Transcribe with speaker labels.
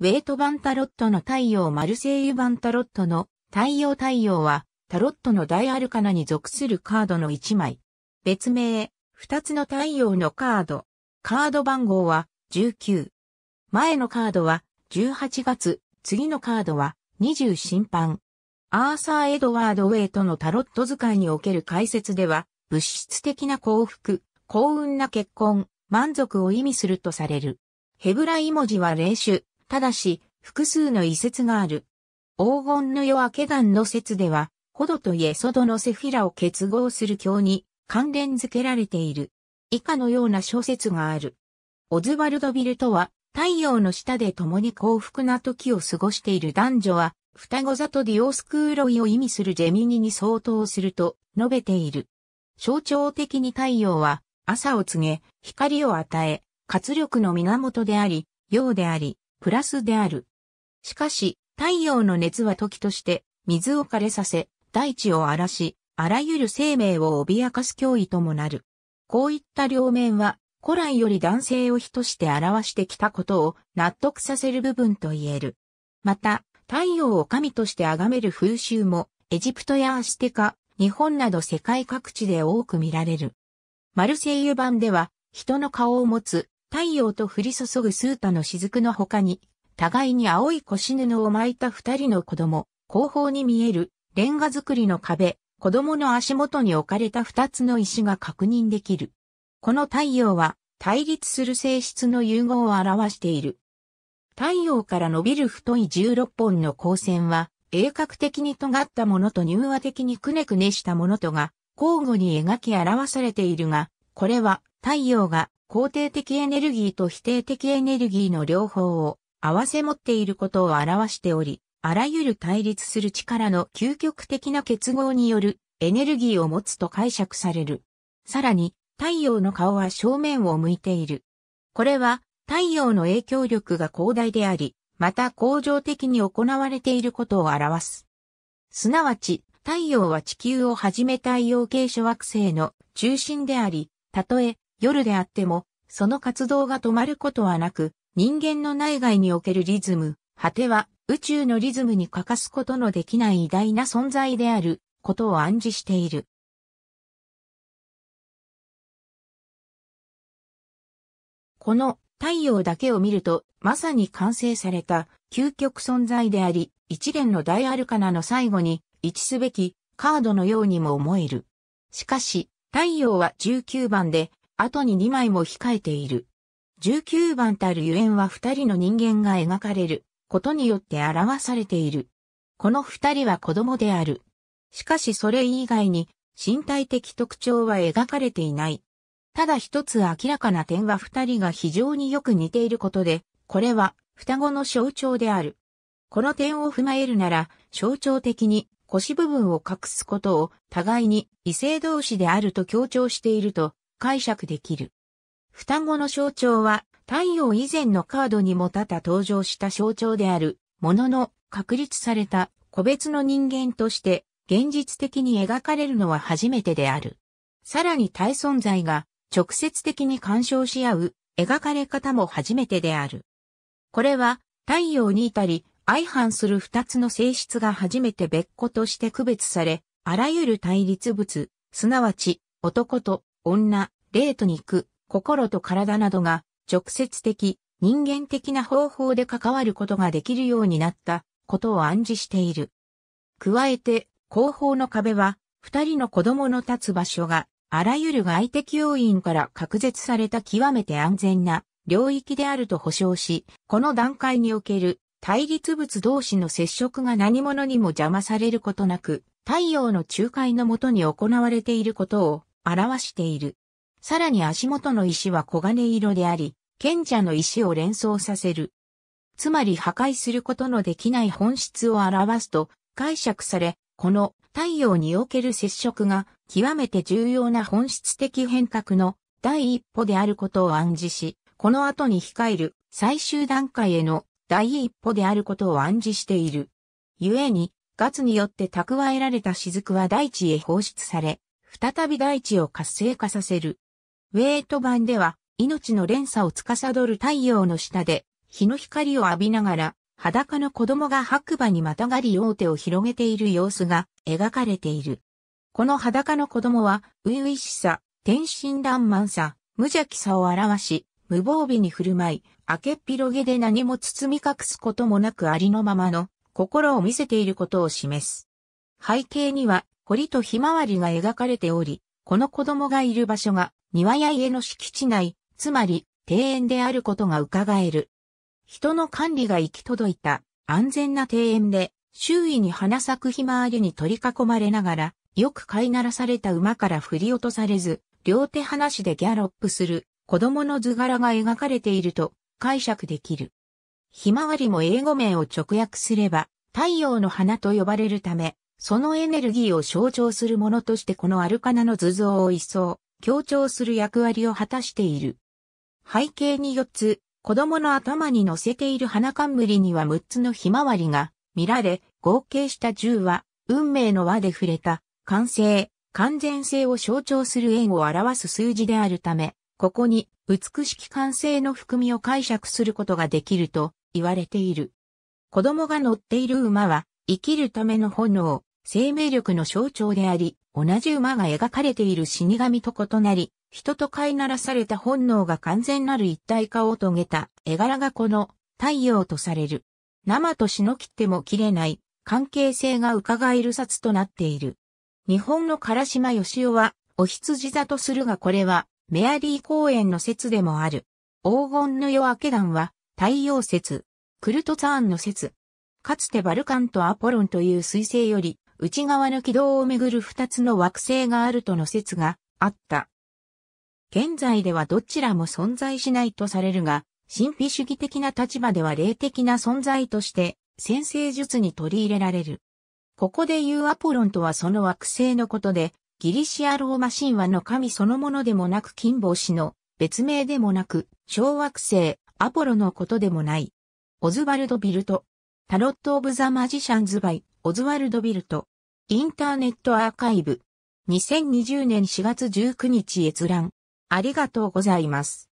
Speaker 1: ウェイト版タロットの太陽マルセイユ版タロットの太陽太陽はタロットの大アルカナに属するカードの1枚。別名、2つの太陽のカード。カード番号は19。前のカードは18月、次のカードは20審判。アーサー・エドワード・ウェイトのタロット使いにおける解説では、物質的な幸福、幸運な結婚、満足を意味するとされる。ヘブライ文字は霊種、ただし、複数の遺説がある。黄金の夜明け岩の説では、ほドとエソドのセフィラを結合する教に関連付けられている。以下のような小説がある。オズワルド・ビルとは、太陽の下で共に幸福な時を過ごしている男女は、双子座とディオスクーロイを意味するジェミニに相当すると述べている。象徴的に太陽は朝を告げ、光を与え、活力の源であり、陽であり、プラスである。しかし、太陽の熱は時として水を枯れさせ、大地を荒らし、あらゆる生命を脅かす脅威ともなる。こういった両面は、古来より男性を人して表してきたことを納得させる部分と言える。また、太陽を神として崇める風習も、エジプトやアステカ、日本など世界各地で多く見られる。マルセイユ版では、人の顔を持つ太陽と降り注ぐスータの雫の他に、互いに青い腰布を巻いた二人の子供、後方に見える、レンガ作りの壁、子供の足元に置かれた二つの石が確認できる。この太陽は、対立する性質の融合を表している。太陽から伸びる太い16本の光線は、鋭角的に尖ったものと乳和的にくねくねしたものとが、交互に描き表されているが、これは太陽が肯定的エネルギーと否定的エネルギーの両方を合わせ持っていることを表しており、あらゆる対立する力の究極的な結合によるエネルギーを持つと解釈される。さらに、太陽の顔は正面を向いている。これは、太陽の影響力が広大であり、また恒常的に行われていることを表す。すなわち、太陽は地球をはじめ太陽系諸惑星の中心であり、たとえ夜であっても、その活動が止まることはなく、人間の内外におけるリズム、果ては宇宙のリズムに欠かすことのできない偉大な存在であることを暗示している。この太陽だけを見ると、まさに完成された究極存在であり、一連の大アルカナの最後に位置すべきカードのようにも思える。しかし、太陽は19番であとに2枚も控えている。19番たるゆえんは2人の人間が描かれることによって表されている。この2人は子供である。しかしそれ以外に身体的特徴は描かれていない。ただ一つ明らかな点は2人が非常によく似ていることで、これは双子の象徴である。この点を踏まえるなら、象徴的に腰部分を隠すことを互いに異性同士であると強調していると解釈できる。双子の象徴は、太陽以前のカードにも多々登場した象徴である、ものの、確立された個別の人間として、現実的に描かれるのは初めてである。さらに対存在が、直接的に干渉し合う、描かれ方も初めてである。これは、太陽にいたり、相反する二つの性質が初めて別個として区別され、あらゆる対立物、すなわち、男と女、霊と肉、心と体などが直接的、人間的な方法で関わることができるようになったことを暗示している。加えて、後方の壁は、二人の子供の立つ場所が、あらゆる外的要因から隔絶された極めて安全な領域であると保証し、この段階における対立物同士の接触が何者にも邪魔されることなく、太陽の仲介のもとに行われていることを表している。さらに足元の石は黄金色であり、賢者の石を連想させる。つまり破壊することのできない本質を表すと解釈され、この太陽における接触が極めて重要な本質的変革の第一歩であることを暗示し、この後に控える最終段階への第一歩であることを暗示している。故に、ガツによって蓄えられた雫は大地へ放出され、再び大地を活性化させる。ウェイト版では、命の連鎖を司る太陽の下で、日の光を浴びながら、裸の子供が白馬にまたがり両手を広げている様子が描かれている。この裸の子供は、初々しさ、天真爛漫さ、無邪気さを表し、無防備に振る舞い、明けっ広げで何も包み隠すこともなくありのままの心を見せていることを示す。背景には堀とひまわりが描かれており、この子供がいる場所が庭や家の敷地内、つまり庭園であることが伺える。人の管理が行き届いた安全な庭園で、周囲に花咲くひまわりに取り囲まれながら、よく飼いならされた馬から振り落とされず、両手放しでギャロップする子供の図柄が描かれていると解釈できる。ひまわりも英語名を直訳すれば、太陽の花と呼ばれるため、そのエネルギーを象徴するものとしてこのアルカナの図像を一層強調する役割を果たしている。背景に4つ、子供の頭に乗せている花冠には6つのひまわりが見られ、合計した10は、運命の輪で触れた、完成、完全性を象徴する円を表す数字であるため、ここに美しき完成の含みを解釈することができると言われている。子供が乗っている馬は、生きるための炎、生命力の象徴であり、同じ馬が描かれている死神と異なり、人と飼いならされた本能が完全なる一体化を遂げた絵柄がこの太陽とされる。生と死の切っても切れない関係性が伺える札となっている。日本の唐島義雄はお羊座とするがこれはメアリー公園の説でもある。黄金の夜明け団は太陽説、クルトツァーンの説。かつてバルカンとアポロンという彗星より内側の軌道をめぐる二つの惑星があるとの説があった。現在ではどちらも存在しないとされるが、神秘主義的な立場では霊的な存在として先生術に取り入れられる。ここで言うアポロンとはその惑星のことで、ギリシアローマ神話の神そのものでもなく金星の別名でもなく、小惑星、アポロのことでもない。オズバルド・ビルト、タロット・オブ・ザ・マジシャンズ・バイ、オズワルド・ビルト。インターネットアーカイブ。2020年4月19日閲覧。ありがとうございます。